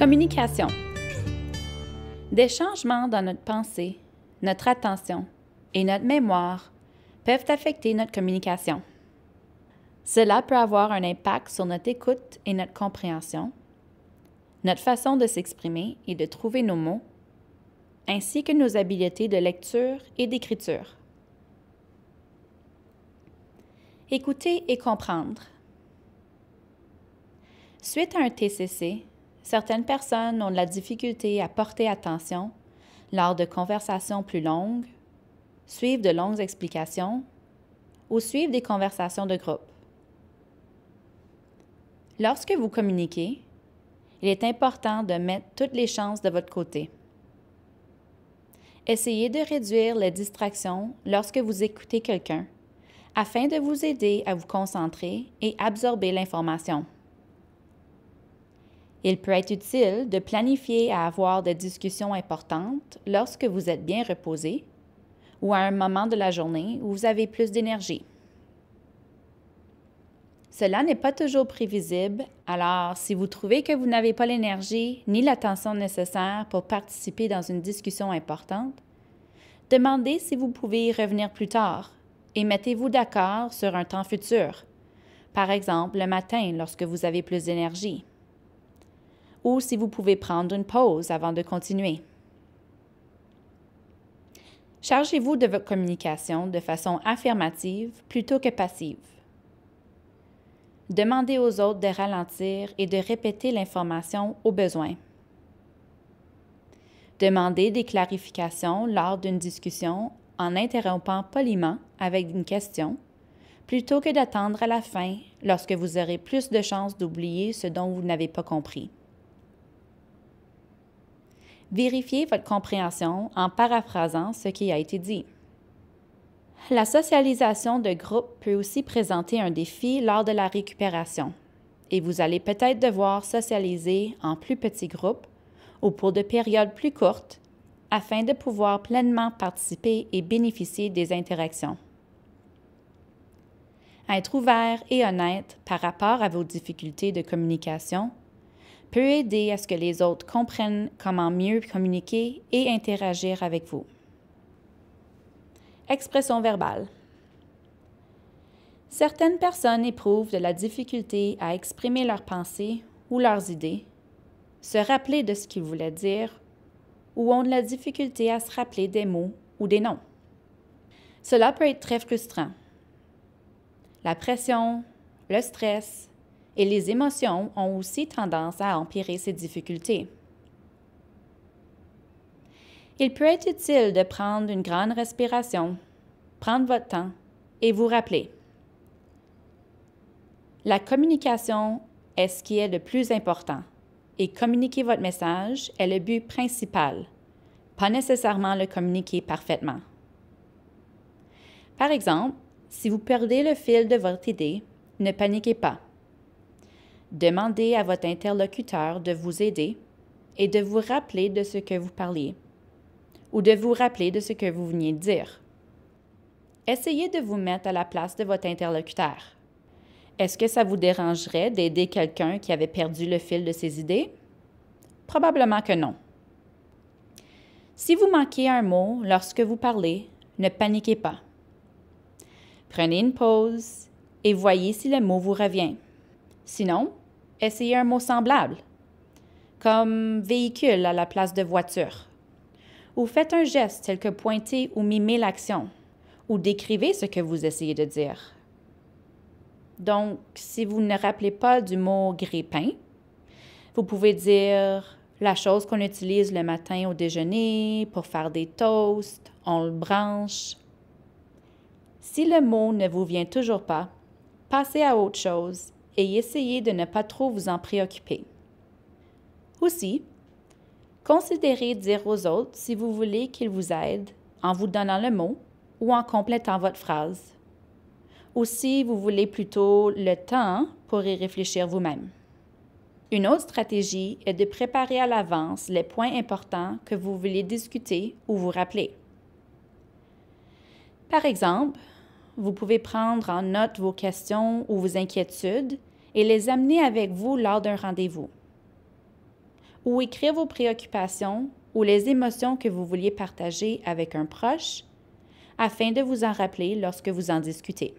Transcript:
Communication. Des changements dans notre pensée, notre attention et notre mémoire peuvent affecter notre communication. Cela peut avoir un impact sur notre écoute et notre compréhension, notre façon de s'exprimer et de trouver nos mots, ainsi que nos habiletés de lecture et d'écriture. Écouter et comprendre. Suite à un TCC, Certaines personnes ont de la difficulté à porter attention lors de conversations plus longues, suivent de longues explications ou suivent des conversations de groupe. Lorsque vous communiquez, il est important de mettre toutes les chances de votre côté. Essayez de réduire les distractions lorsque vous écoutez quelqu'un afin de vous aider à vous concentrer et absorber l'information. Il peut être utile de planifier à avoir des discussions importantes lorsque vous êtes bien reposé ou à un moment de la journée où vous avez plus d'énergie. Cela n'est pas toujours prévisible, alors si vous trouvez que vous n'avez pas l'énergie ni l'attention nécessaire pour participer dans une discussion importante, demandez si vous pouvez y revenir plus tard et mettez-vous d'accord sur un temps futur, par exemple le matin lorsque vous avez plus d'énergie ou si vous pouvez prendre une pause avant de continuer. Chargez-vous de votre communication de façon affirmative plutôt que passive. Demandez aux autres de ralentir et de répéter l'information au besoin. Demandez des clarifications lors d'une discussion en interrompant poliment avec une question, plutôt que d'attendre à la fin lorsque vous aurez plus de chances d'oublier ce dont vous n'avez pas compris. Vérifiez votre compréhension en paraphrasant ce qui a été dit. La socialisation de groupe peut aussi présenter un défi lors de la récupération et vous allez peut-être devoir socialiser en plus petits groupes ou pour de périodes plus courtes afin de pouvoir pleinement participer et bénéficier des interactions. Être ouvert et honnête par rapport à vos difficultés de communication peut aider à ce que les autres comprennent comment mieux communiquer et interagir avec vous. Expression verbale. Certaines personnes éprouvent de la difficulté à exprimer leurs pensées ou leurs idées, se rappeler de ce qu'ils voulaient dire ou ont de la difficulté à se rappeler des mots ou des noms. Cela peut être très frustrant. La pression, le stress, et les émotions ont aussi tendance à empirer ces difficultés. Il peut être utile de prendre une grande respiration, prendre votre temps et vous rappeler. La communication est ce qui est le plus important et communiquer votre message est le but principal, pas nécessairement le communiquer parfaitement. Par exemple, si vous perdez le fil de votre idée, ne paniquez pas Demandez à votre interlocuteur de vous aider et de vous rappeler de ce que vous parliez ou de vous rappeler de ce que vous veniez de dire. Essayez de vous mettre à la place de votre interlocuteur. Est-ce que ça vous dérangerait d'aider quelqu'un qui avait perdu le fil de ses idées? Probablement que non. Si vous manquez un mot lorsque vous parlez, ne paniquez pas. Prenez une pause et voyez si le mot vous revient. Sinon, Essayez un mot semblable, comme véhicule à la place de voiture. Ou faites un geste tel que pointer ou mimer l'action, ou décrivez ce que vous essayez de dire. Donc, si vous ne rappelez pas du mot grépin », vous pouvez dire la chose qu'on utilise le matin au déjeuner pour faire des toasts, on le branche. Si le mot ne vous vient toujours pas, passez à autre chose et essayez de ne pas trop vous en préoccuper. Aussi, considérez dire aux autres si vous voulez qu'ils vous aident en vous donnant le mot ou en complétant votre phrase. Ou si vous voulez plutôt le temps pour y réfléchir vous-même. Une autre stratégie est de préparer à l'avance les points importants que vous voulez discuter ou vous rappeler. Par exemple, vous pouvez prendre en note vos questions ou vos inquiétudes et les amener avec vous lors d'un rendez-vous. Ou écrire vos préoccupations ou les émotions que vous vouliez partager avec un proche afin de vous en rappeler lorsque vous en discutez.